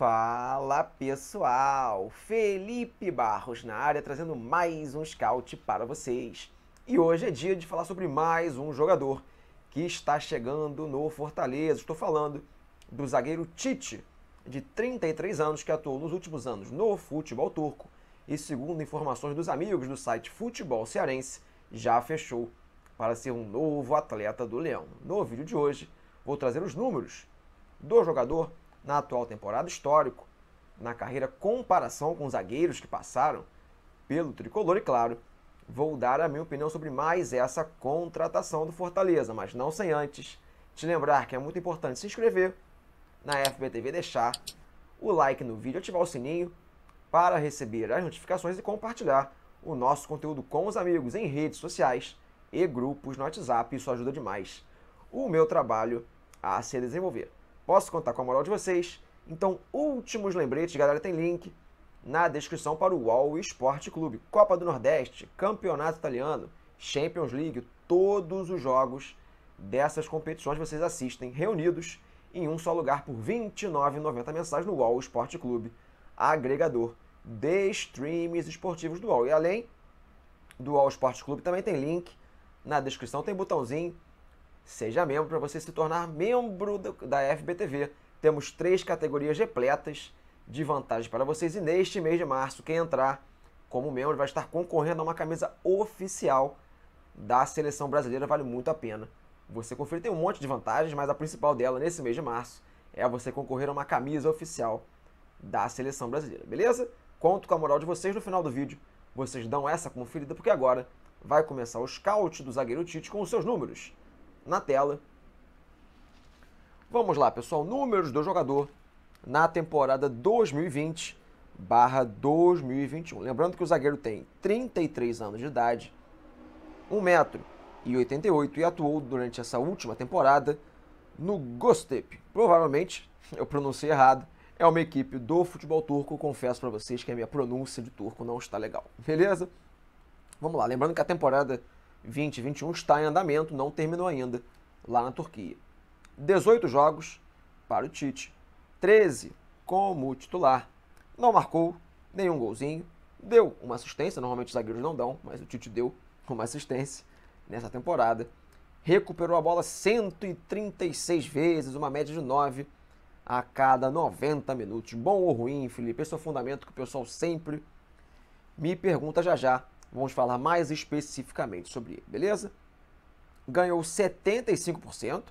Fala pessoal, Felipe Barros na área trazendo mais um scout para vocês. E hoje é dia de falar sobre mais um jogador que está chegando no Fortaleza. Estou falando do zagueiro Tite, de 33 anos, que atuou nos últimos anos no futebol turco e, segundo informações dos amigos do site Futebol Cearense, já fechou para ser um novo atleta do Leão. No vídeo de hoje, vou trazer os números do jogador na atual temporada histórico, na carreira comparação com zagueiros que passaram pelo tricolor e claro, vou dar a minha opinião sobre mais essa contratação do Fortaleza, mas não sem antes te lembrar que é muito importante se inscrever na FBTV, deixar o like no vídeo, ativar o sininho para receber as notificações e compartilhar o nosso conteúdo com os amigos em redes sociais e grupos no WhatsApp, isso ajuda demais o meu trabalho a se desenvolver. Posso contar com a moral de vocês? Então, últimos lembretes, galera, tem link na descrição para o UOL Esporte Clube. Copa do Nordeste, Campeonato Italiano, Champions League, todos os jogos dessas competições vocês assistem reunidos em um só lugar por R$ 29,90 mensais no UOL Esporte Clube, agregador de streams esportivos do UOL. E além do UOL Esporte Clube também tem link na descrição, tem botãozinho Seja membro para você se tornar membro do, da FBTV. Temos três categorias repletas de vantagens para vocês e neste mês de março, quem entrar como membro vai estar concorrendo a uma camisa oficial da seleção brasileira, vale muito a pena. Você conferir tem um monte de vantagens, mas a principal dela nesse mês de março é você concorrer a uma camisa oficial da seleção brasileira, beleza? Conto com a moral de vocês no final do vídeo. Vocês dão essa conferida porque agora vai começar o scout do zagueiro Tite com os seus números na tela. Vamos lá, pessoal. Números do jogador na temporada 2020/2021. Lembrando que o zagueiro tem 33 anos de idade, 1 metro e 88 e atuou durante essa última temporada no gostep Provavelmente eu pronunciei errado. É uma equipe do futebol turco. Confesso para vocês que a minha pronúncia de turco não está legal. Beleza? Vamos lá. Lembrando que a temporada 2021 está em andamento, não terminou ainda, lá na Turquia. 18 jogos para o Tite, 13 como titular. Não marcou nenhum golzinho, deu uma assistência, normalmente os zagueiros não dão, mas o Tite deu uma assistência nessa temporada. Recuperou a bola 136 vezes, uma média de 9 a cada 90 minutos. Bom ou ruim, Felipe? Esse é o fundamento que o pessoal sempre me pergunta já já Vamos falar mais especificamente sobre ele, beleza? Ganhou 75%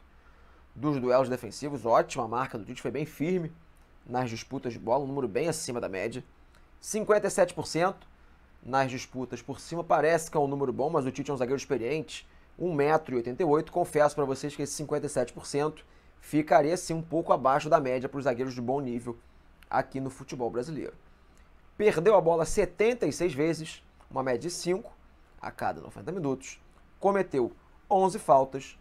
dos duelos defensivos, ótima marca do Tite, foi bem firme nas disputas de bola, um número bem acima da média. 57% nas disputas por cima, parece que é um número bom, mas o Tite é um zagueiro experiente, 1,88m, confesso para vocês que esse 57% ficaria sim um pouco abaixo da média para os zagueiros de bom nível aqui no futebol brasileiro. Perdeu a bola 76 vezes, uma média de 5 a cada 90 minutos, cometeu 11 faltas,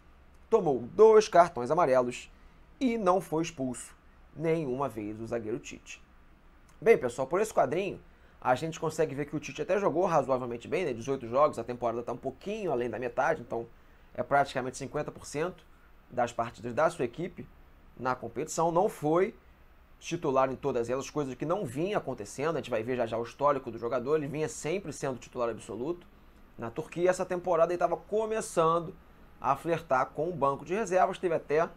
tomou dois cartões amarelos e não foi expulso nenhuma vez o zagueiro Tite. Bem, pessoal, por esse quadrinho, a gente consegue ver que o Tite até jogou razoavelmente bem, né? 18 jogos, a temporada está um pouquinho além da metade, então é praticamente 50% das partidas da sua equipe na competição. Não foi titular em todas elas, coisas que não vinha acontecendo. A gente vai ver já já o histórico do jogador, ele vinha sempre sendo titular absoluto. Na Turquia, essa temporada ele estava começando a flertar com o banco de reservas, teve até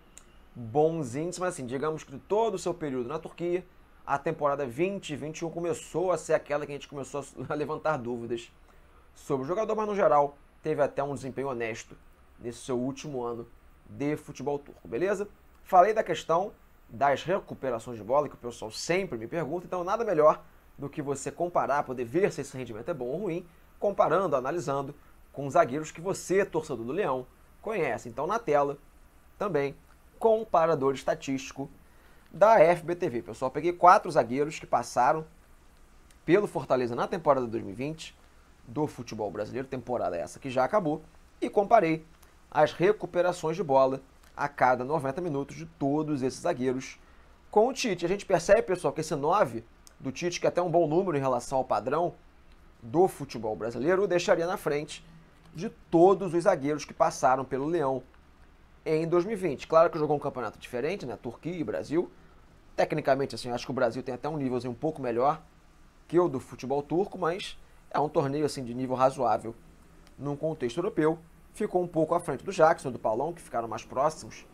bons índices, mas assim, digamos que todo o seu período na Turquia, a temporada 2021 começou a ser aquela que a gente começou a levantar dúvidas sobre o jogador, mas no geral teve até um desempenho honesto nesse seu último ano de futebol turco, beleza? Falei da questão das recuperações de bola, que o pessoal sempre me pergunta, então nada melhor do que você comparar, poder ver se esse rendimento é bom ou ruim, comparando, analisando com zagueiros que você, torcedor do Leão, conhece. Então na tela também comparador estatístico da FBTV. Pessoal, peguei quatro zagueiros que passaram pelo Fortaleza na temporada 2020 do futebol brasileiro, temporada essa que já acabou, e comparei as recuperações de bola a cada 90 minutos de todos esses zagueiros com o Tite. A gente percebe, pessoal, que esse 9 do Tite, que é até um bom número em relação ao padrão do futebol brasileiro, o deixaria na frente de todos os zagueiros que passaram pelo Leão em 2020. Claro que jogou um campeonato diferente, né? Turquia e Brasil. Tecnicamente, assim, acho que o Brasil tem até um nível um pouco melhor que o do futebol turco, mas é um torneio assim de nível razoável num contexto europeu ficou um pouco à frente do Jackson, e do Paulão, que ficaram mais próximos,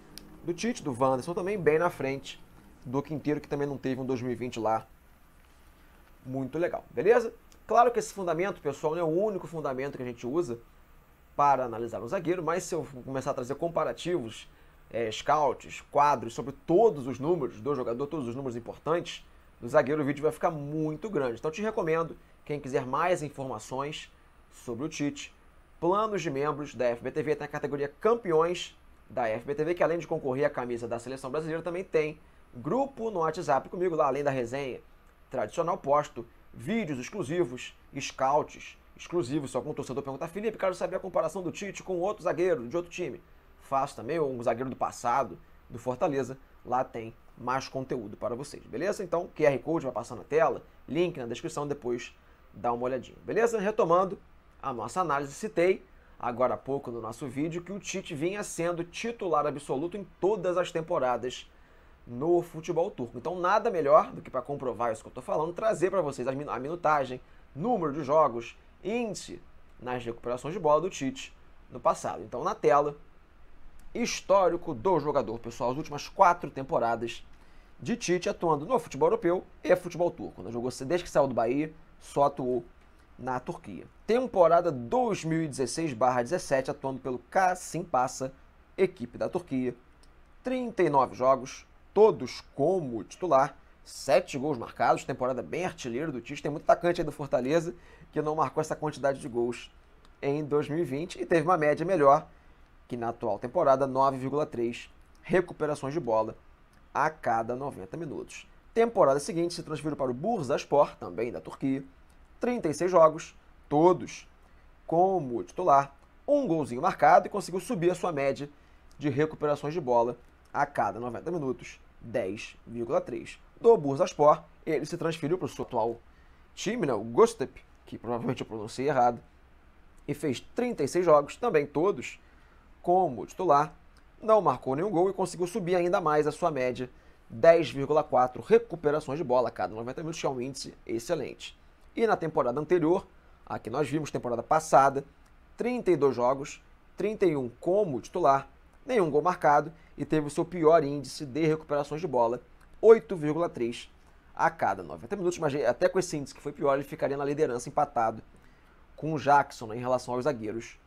do Tite, do Wanderson também bem na frente, do Quinteiro, que também não teve um 2020 lá muito legal, beleza? Claro que esse fundamento, pessoal, não é o único fundamento que a gente usa para analisar um zagueiro, mas se eu começar a trazer comparativos, é, scouts, quadros sobre todos os números do jogador, todos os números importantes do zagueiro, o vídeo vai ficar muito grande. Então te recomendo, quem quiser mais informações sobre o Tite, planos de membros da FBTV. Tem a categoria campeões da FBTV, que além de concorrer à camisa da seleção brasileira, também tem grupo no WhatsApp comigo lá, além da resenha tradicional, posto vídeos exclusivos, scouts exclusivos, só com o torcedor pergunta, Felipe, quero saber a comparação do Tite com outro zagueiro de outro time. Faço também, um zagueiro do passado, do Fortaleza, lá tem mais conteúdo para vocês, beleza? Então, QR Code vai passar na tela, link na descrição, depois dá uma olhadinha, beleza? Retomando, a nossa análise, citei agora há pouco no nosso vídeo que o Tite vinha sendo titular absoluto em todas as temporadas no futebol turco. Então, nada melhor do que para comprovar isso que eu estou falando, trazer para vocês a minutagem, número de jogos, índice nas recuperações de bola do Tite no passado. Então, na tela, histórico do jogador, pessoal, as últimas quatro temporadas de Tite atuando no futebol europeu e futebol turco. Né? Jogou desde que saiu do Bahia, só atuou na Turquia. Temporada 2016/17 atuando pelo Kasim Passa, equipe da Turquia. 39 jogos, todos como titular, 7 gols marcados, temporada bem artilheiro do Tite, tem muito atacante aí do Fortaleza que não marcou essa quantidade de gols em 2020 e teve uma média melhor que na atual temporada, 9,3 recuperações de bola a cada 90 minutos. Temporada seguinte se transferiu para o Bursaspor, também da Turquia, 36 jogos, todos como titular, um golzinho marcado e conseguiu subir a sua média de recuperações de bola a cada 90 minutos, 10,3. Do Bursaspor, ele se transferiu para o seu atual time, né, o Gostep, que provavelmente eu pronunciei errado, e fez 36 jogos, também todos como titular, não marcou nenhum gol e conseguiu subir ainda mais a sua média, 10,4 recuperações de bola a cada 90 minutos, que é um índice excelente. E na temporada anterior, a que nós vimos temporada passada, 32 jogos, 31 como titular, nenhum gol marcado e teve o seu pior índice de recuperações de bola, 8,3 a cada 90 minutos, mas até com esse índice que foi pior, ele ficaria na liderança empatado com o Jackson em relação aos zagueiros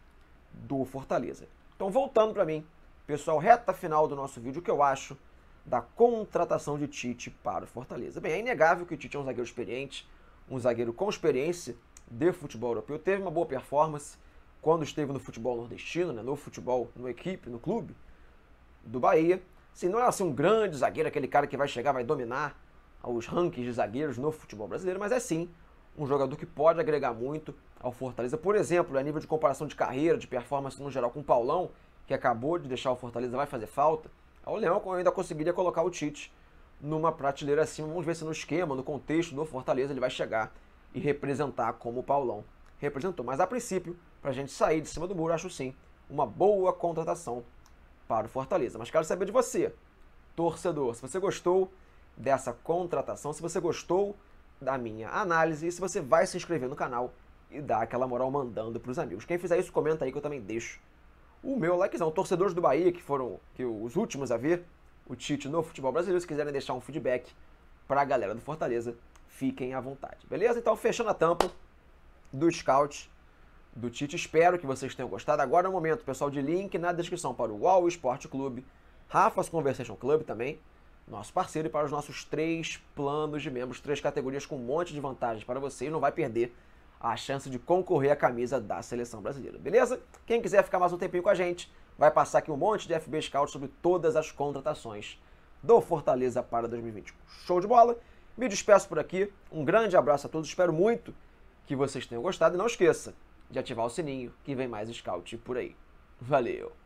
do Fortaleza. Então, voltando para mim, pessoal, reta final do nosso vídeo, o que eu acho da contratação de Tite para o Fortaleza. Bem, é inegável que o Tite é um zagueiro experiente, um zagueiro com experiência de futebol europeu, teve uma boa performance quando esteve no futebol nordestino, né? no futebol, no equipe, no clube do Bahia. Se assim, não é assim um grande zagueiro, aquele cara que vai chegar, vai dominar os rankings de zagueiros no futebol brasileiro, mas é sim um jogador que pode agregar muito ao Fortaleza. Por exemplo, a nível de comparação de carreira, de performance no geral com o Paulão, que acabou de deixar o Fortaleza, vai fazer falta. o Leão ainda conseguiria colocar o Tite numa prateleira acima. Vamos ver se no esquema, no contexto do Fortaleza, ele vai chegar e representar como o Paulão representou. Mas a princípio, para a gente sair de cima do muro, acho sim uma boa contratação para o Fortaleza. Mas quero saber de você, torcedor, se você gostou dessa contratação, se você gostou da minha análise e se você vai se inscrever no canal e dar aquela moral mandando para os amigos. Quem fizer isso, comenta aí que eu também deixo o meu likezão. Torcedores do Bahia, que foram que os últimos a ver, o Tite no futebol brasileiro. Se quiserem deixar um feedback para a galera do Fortaleza, fiquem à vontade. Beleza? Então, fechando a tampa do scout do Tite. Espero que vocês tenham gostado. Agora é o momento, pessoal, de link na descrição para o UOL Esporte Clube, Rafa's Conversation Club também, nosso parceiro, e para os nossos três planos de membros, três categorias com um monte de vantagens para vocês. Não vai perder a chance de concorrer à camisa da seleção brasileira, beleza? Quem quiser ficar mais um tempinho com a gente, vai passar aqui um monte de FB Scout sobre todas as contratações do Fortaleza para 2020. Show de bola! Me despeço por aqui. Um grande abraço a todos. Espero muito que vocês tenham gostado. E não esqueça de ativar o sininho que vem mais scout por aí. Valeu!